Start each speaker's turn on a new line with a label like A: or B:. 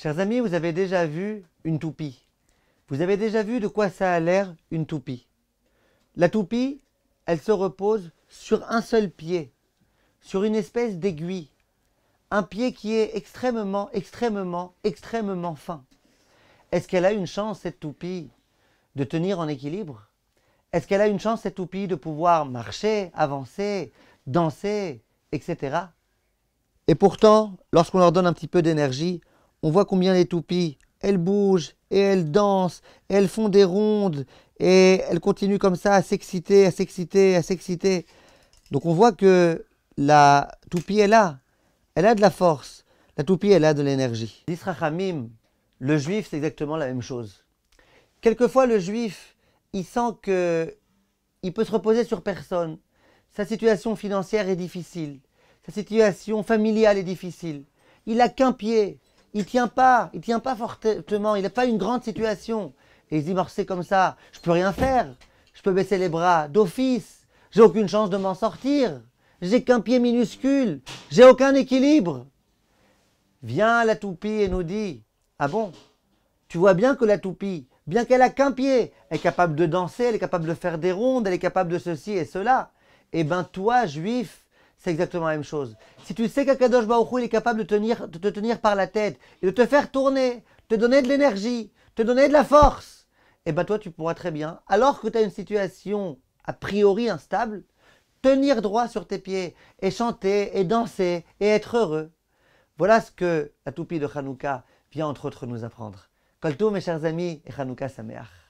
A: Chers amis, vous avez déjà vu une toupie. Vous avez déjà vu de quoi ça a l'air une toupie. La toupie, elle se repose sur un seul pied, sur une espèce d'aiguille. Un pied qui est extrêmement, extrêmement, extrêmement fin. Est-ce qu'elle a une chance, cette toupie, de tenir en équilibre Est-ce qu'elle a une chance, cette toupie, de pouvoir marcher, avancer, danser, etc. Et pourtant, lorsqu'on leur donne un petit peu d'énergie, on voit combien les toupies, elles bougent et elles dansent, et elles font des rondes et elles continuent comme ça à s'exciter, à s'exciter, à s'exciter. Donc on voit que la toupie est là, elle a de la force, la toupie elle a de l'énergie. L'Israchamim, le juif, c'est exactement la même chose. Quelquefois le juif, il sent que il peut se reposer sur personne. Sa situation financière est difficile, sa situation familiale est difficile. Il n'a qu'un pied, il tient pas, il tient pas fortement, il n'a pas une grande situation. Et il se comme ça, je peux rien faire, je peux baisser les bras d'office, j'ai aucune chance de m'en sortir, j'ai qu'un pied minuscule, j'ai aucun équilibre. Viens la toupie et nous dit, ah bon, tu vois bien que la toupie, bien qu'elle a qu'un pied, est capable de danser, elle est capable de faire des rondes, elle est capable de ceci et cela. Eh bien toi, juif, c'est exactement la même chose. Si tu sais qu'Akadosh Baruch Hu, il est capable de, te tenir par la tête et de te faire tourner, te donner de l'énergie, te donner de la force, et eh bien toi tu pourras très bien, alors que tu as une situation a priori instable, tenir droit sur tes pieds et chanter et danser et être heureux. Voilà ce que la toupie de Hanouka vient entre autres nous apprendre. tout mes chers amis et Hanouka Sameach.